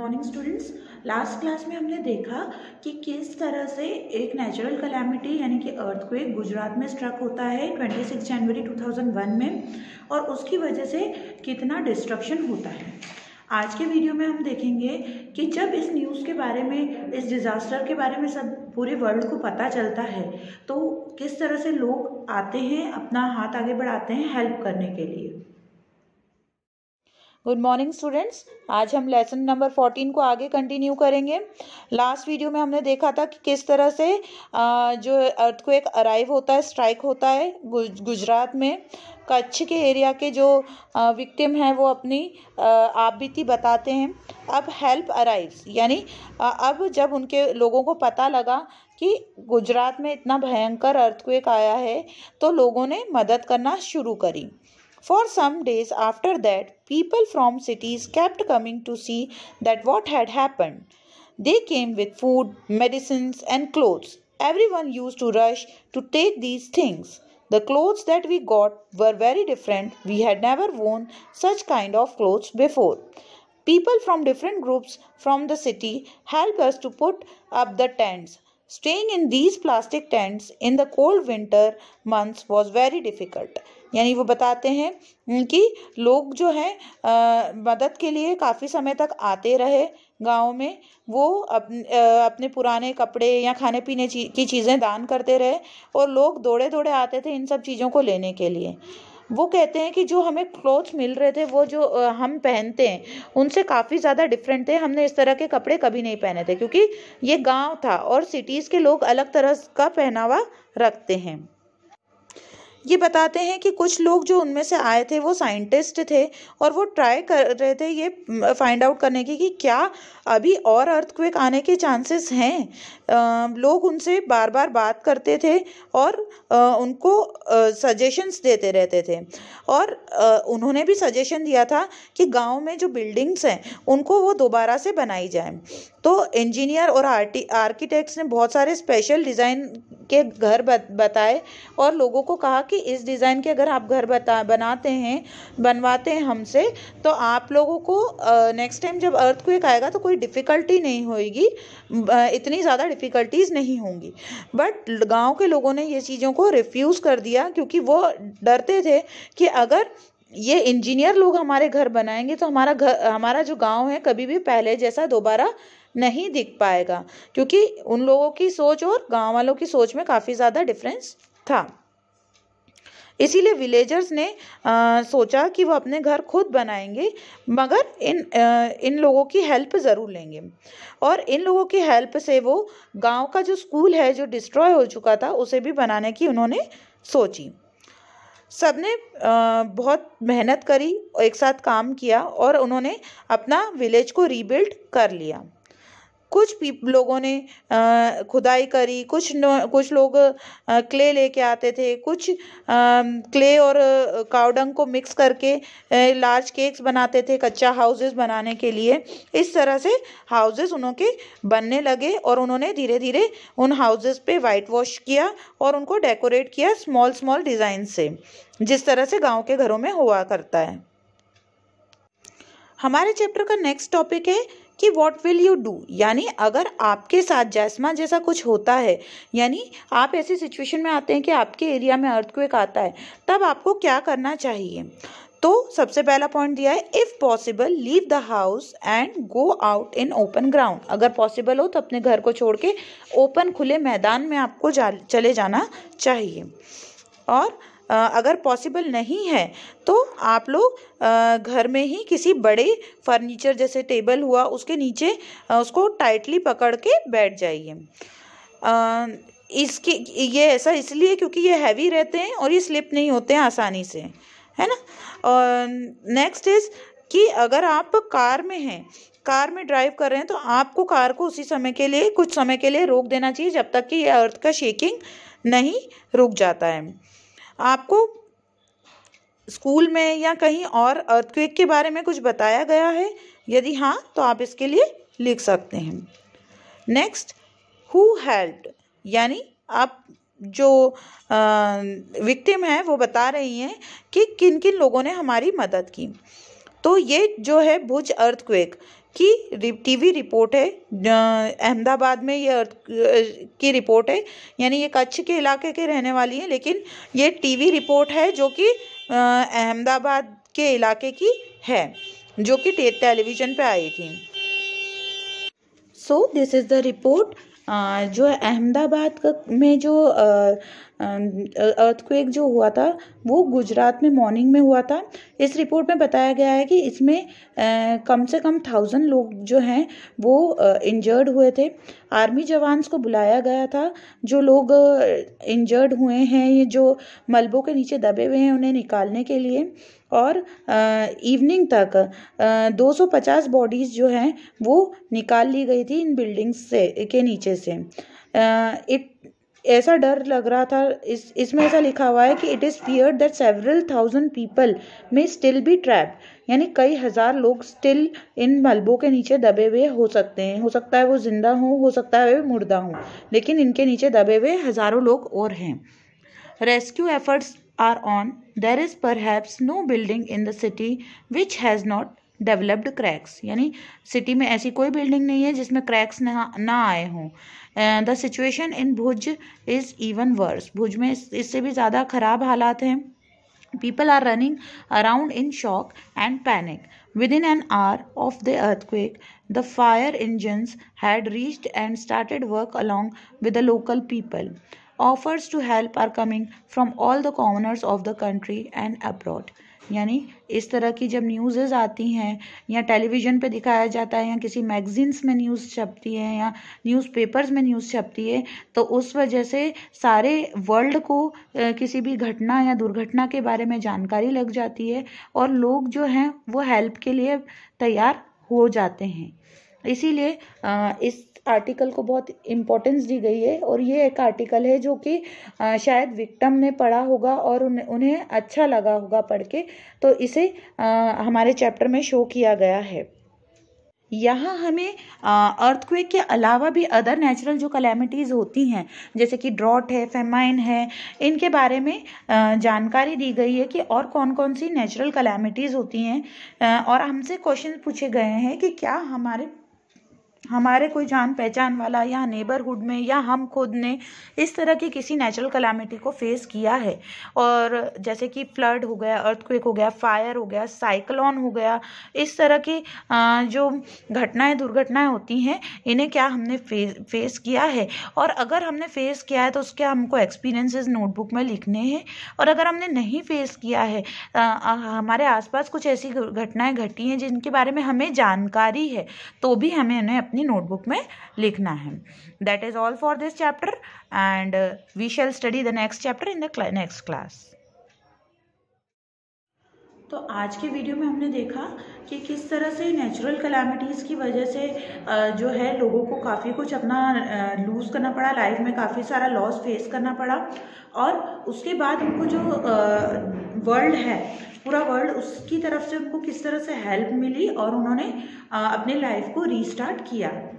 Morning students last class में हमने देखा कि किस तरह से एक नेचुरल कलेमिटी यानी कि अर्थक्वेक गुजरात में स्ट्रक होता है 26 जनवरी 2001 में और उसकी वजह से कितना डिस्ट्रक्शन होता है आज के वीडियो में हम देखेंगे कि जब इस न्यूज़ के बारे में इस डिज़ास्टर के बारे में सब पूरे वर्ल्ड को पता चलता है तो किस तरह से लोग आते हैं अपना हाथ आगे बढ़ाते हैं हेल्प करने के लिए गुड मॉर्निंग स्टूडेंट्स आज हम लेसन नंबर फोर्टीन को आगे कंटिन्यू करेंगे लास्ट वीडियो में हमने देखा था कि किस तरह से जो अर्थक्वेक अराइव होता है स्ट्राइक होता है गुजरात में कच्छ के एरिया के जो विक्टिम हैं वो अपनी आपबीती बताते हैं अब हेल्प अराइव्स यानी अब जब उनके लोगों को पता लगा कि गुजरात में इतना भयंकर अर्थक्वेक आया है तो लोगों ने मदद करना शुरू करी For some days after that, people from cities kept coming to see that what had happened. They came with food, medicines, and clothes. Everyone used to rush to take these things. The clothes that we got were very different. We had never worn such kind of clothes before. People from different groups from the city helped us to put up the tents. Staying in these plastic tents in the cold winter months was very difficult. यानी वो बताते हैं कि लोग जो हैं मदद के लिए काफ़ी समय तक आते रहे गाँव में वो अपने अपने पुराने कपड़े या खाने पीने की चीज़ें दान करते रहे और लोग दौड़े दौड़े आते थे इन सब चीज़ों को लेने के लिए वो कहते हैं कि जो हमें क्लोथ्स मिल रहे थे वो जो हम पहनते हैं उनसे काफ़ी ज़्यादा डिफरेंट थे हमने इस तरह के कपड़े कभी नहीं पहने थे क्योंकि ये गांव था और सिटीज़ के लोग अलग तरह का पहनावा रखते हैं ये बताते हैं कि कुछ लोग जो उनमें से आए थे वो साइंटिस्ट थे और वो ट्राई कर रहे थे ये फाइंड आउट करने की कि क्या अभी और अर्थक्वेक आने के चांसेस हैं लोग उनसे बार बार बात करते थे और आ, उनको सजेशंस देते रहते थे और आ, उन्होंने भी सजेशन दिया था कि गांव में जो बिल्डिंग्स हैं उनको वो दोबारा से बनाई जाए तो इंजीनियर और आर्टी आर्किटेक्ट्स ने बहुत सारे स्पेशल डिज़ाइन के घर बताए और लोगों को कहा कि इस डिज़ाइन के अगर आप घर बता बनाते हैं बनवाते हैं हमसे तो आप लोगों को नेक्स्ट टाइम जब अर्थ क्विक आएगा तो कोई डिफ़िकल्टी नहीं होगी इतनी ज़्यादा डिफ़िकल्टीज़ नहीं होंगी बट गाँव के लोगों ने ये चीज़ों को रिफ्यूज़ कर दिया क्योंकि वो डरते थे कि अगर ये इंजीनियर लोग हमारे घर बनाएंगे तो हमारा घर हमारा जो गांव है कभी भी पहले जैसा दोबारा नहीं दिख पाएगा क्योंकि उन लोगों की सोच और गाँव वालों की सोच में काफ़ी ज़्यादा डिफरेंस था इसीलिए विलेजर्स ने आ, सोचा कि वो अपने घर खुद बनाएंगे मगर इन आ, इन लोगों की हेल्प ज़रूर लेंगे और इन लोगों की हेल्प से वो गांव का जो स्कूल है जो डिस्ट्रॉय हो चुका था उसे भी बनाने की उन्होंने सोची सब ने बहुत मेहनत करी और एक साथ काम किया और उन्होंने अपना विलेज को रीबिल्ड कर लिया कुछ पीप लोगों ने खुदाई करी कुछ कुछ लोग क्ले लेके आते थे कुछ क्ले और कावडंग को मिक्स करके लार्ज केक्स बनाते थे कच्चा हाउसेस बनाने के लिए इस तरह से हाउसेस उनके बनने लगे और उन्होंने धीरे धीरे उन हाउसेस पे वाइट वॉश किया और उनको डेकोरेट किया स्मॉल स्मॉल डिज़ाइन से जिस तरह से गाँव के घरों में हुआ करता है हमारे चैप्टर का नेक्स्ट टॉपिक है कि वॉट विल यू डू यानी अगर आपके साथ जैसमा जैसा कुछ होता है यानी आप ऐसी सिचुएशन में आते हैं कि आपके एरिया में अर्थक्वेक आता है तब आपको क्या करना चाहिए तो सबसे पहला पॉइंट दिया है if possible leave the house and go out in open ground अगर पॉसिबल हो तो अपने घर को छोड़ के ओपन खुले मैदान में आपको जा, चले जाना चाहिए और अगर पॉसिबल नहीं है तो आप लोग घर में ही किसी बड़े फर्नीचर जैसे टेबल हुआ उसके नीचे उसको टाइटली पकड़ के बैठ जाइए इसकी ये ऐसा इसलिए क्योंकि ये हैवी रहते हैं और ये स्लिप नहीं होते हैं आसानी से है ना और नेक्स्ट इज़ कि अगर आप कार में हैं कार में ड्राइव कर रहे हैं तो आपको कार को उसी समय के लिए कुछ समय के लिए रोक देना चाहिए जब तक कि यह अर्थ का शेकिंग नहीं रुक जाता है आपको स्कूल में या कहीं और अर्थक्वेक के बारे में कुछ बताया गया है यदि हाँ तो आप इसके लिए लिख सकते हैं नेक्स्ट हु हेल्प यानी आप जो विक्टिम है वो बता रही हैं कि किन किन लोगों ने हमारी मदद की तो ये जो है भुज अर्थक्वेक की टीवी रिपोर्ट है अहमदाबाद में ये अर्थ की रिपोर्ट है यानी ये कच्छ के इलाके के रहने वाली है लेकिन ये टीवी रिपोर्ट है जो कि अहमदाबाद के इलाके की है जो कि टेलीविज़न पे आई थी so this is the report जो अहमदाबाद में जो अर्थक्वेक uh, जो हुआ था वो गुजरात में मॉर्निंग में हुआ था इस रिपोर्ट में बताया गया है कि इसमें uh, कम से कम थाउजेंड लोग जो हैं वो इंजर्ड uh, हुए थे आर्मी जवान्स को बुलाया गया था जो लोग इंजर्ड हुए हैं ये जो मलबों के नीचे दबे हुए हैं उन्हें निकालने के लिए और इवनिंग तक आ, 250 बॉडीज़ जो हैं वो निकाल ली गई थी इन बिल्डिंग्स से के नीचे से इट ऐसा डर लग रहा था इस इसमें ऐसा लिखा हुआ है कि it is fear that several thousand people may still be trap यानी कई हज़ार लोग स्टिल इन मलबों के नीचे दबे हुए हो सकते हैं हो सकता है वो ज़िंदा हों हो सकता है वे मुर्दा हों लेकिन इनके नीचे दबे हुए हज़ारों लोग और हैं rescue efforts are on there is पर no building in the city which has not developed cracks यानी सिटी में ऐसी कोई बिल्डिंग नहीं है जिसमें क्रैक्स ना ना आए हों the situation in Bhuj is even worse Bhuj में इससे भी ज़्यादा खराब हालात हैं people are running around in shock and panic within an hour of the earthquake the fire engines had reached and started work along with the local people offers to help are coming from all the corners of the country and abroad यानी इस तरह की जब न्यूज़ेज़ आती हैं या television पे दिखाया जाता है या किसी मैगज़ीन्स में न्यूज़ छपती है या न्यूज़पेपर्स में न्यूज़ छपती है तो उस वजह से सारे वर्ल्ड को किसी भी घटना या दुर्घटना के बारे में जानकारी लग जाती है और लोग जो हैं वो हेल्प के लिए तैयार हो जाते हैं इसीलिए इस आर्टिकल को बहुत इम्पोर्टेंस दी गई है और ये एक आर्टिकल है जो कि शायद विक्टम ने पढ़ा होगा और उन, उन्हें अच्छा लगा होगा पढ़ के तो इसे हमारे चैप्टर में शो किया गया है यहाँ हमें अर्थक्वेक के अलावा भी अदर नेचुरल जो कलेमिटीज़ होती हैं जैसे कि ड्रॉट है फेमाइन है इनके बारे में जानकारी दी गई है कि और कौन कौन सी नेचुरल कलेमिटीज़ होती हैं और हमसे क्वेश्चन पूछे गए हैं कि क्या हमारे हमारे कोई जान पहचान वाला या नेबरहुड में या हम खुद ने इस तरह की किसी नेचुरल कलामिटी को फेस किया है और जैसे कि फ्लड हो गया अर्थक्वेक हो गया फायर हो गया साइक्लोन हो गया इस तरह की जो घटनाएं दुर्घटनाएं होती हैं इन्हें क्या हमने फेस फेस किया है और अगर हमने फेस किया है तो उसके हमको एक्सपीरियंसेस नोटबुक में लिखने हैं और अगर हमने नहीं फेस किया है आ, हमारे आसपास कुछ ऐसी घटनाएं घटी हैं जिनके बारे में हमें जानकारी है तो भी हमें उन्हें अपनी नोटबुक में लिखना है that is all for this chapter and we shall study the next chapter in the next class तो आज के वीडियो में हमने देखा कि किस तरह से नेचुरल कलामिटीज़ की वजह से जो है लोगों को काफ़ी कुछ अपना लूज़ करना पड़ा लाइफ में काफ़ी सारा लॉस फेस करना पड़ा और उसके बाद उनको जो वर्ल्ड है पूरा वर्ल्ड उसकी तरफ से उनको किस तरह से हेल्प मिली और उन्होंने अपने लाइफ को रीस्टार्ट किया